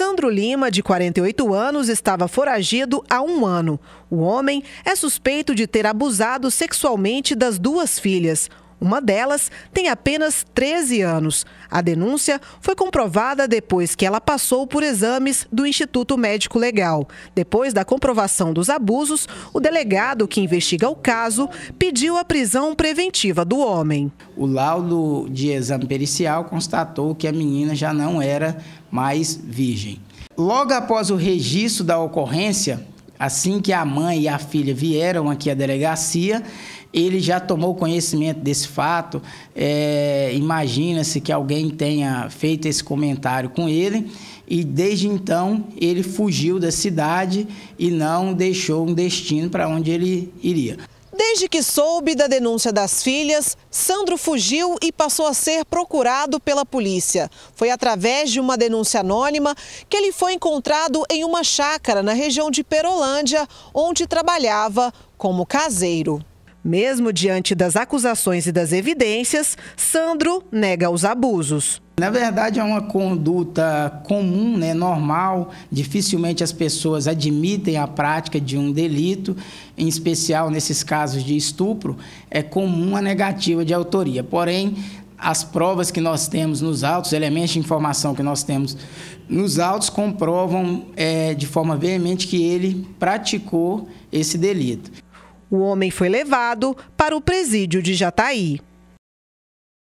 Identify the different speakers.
Speaker 1: Sandro Lima, de 48 anos, estava foragido há um ano. O homem é suspeito de ter abusado sexualmente das duas filhas. Uma delas tem apenas 13 anos. A denúncia foi comprovada depois que ela passou por exames do Instituto Médico Legal. Depois da comprovação dos abusos, o delegado que investiga o caso pediu a prisão preventiva do homem.
Speaker 2: O laudo de exame pericial constatou que a menina já não era mais virgem. Logo após o registro da ocorrência, Assim que a mãe e a filha vieram aqui à delegacia, ele já tomou conhecimento desse fato. É, Imagina-se que alguém tenha feito esse comentário com ele. E desde então ele fugiu da cidade e não deixou um destino para onde ele iria.
Speaker 1: Desde que soube da denúncia das filhas, Sandro fugiu e passou a ser procurado pela polícia. Foi através de uma denúncia anônima que ele foi encontrado em uma chácara na região de Perolândia, onde trabalhava como caseiro. Mesmo diante das acusações e das evidências, Sandro nega os abusos. Na verdade, é uma conduta
Speaker 2: comum, né, normal. Dificilmente as pessoas admitem a prática de um delito, em especial nesses casos de estupro. É comum a negativa de autoria. Porém, as provas que nós temos nos autos, elementos de informação que nós temos nos autos, comprovam é, de forma veemente que ele praticou
Speaker 1: esse delito. O homem foi levado para o presídio de Jataí.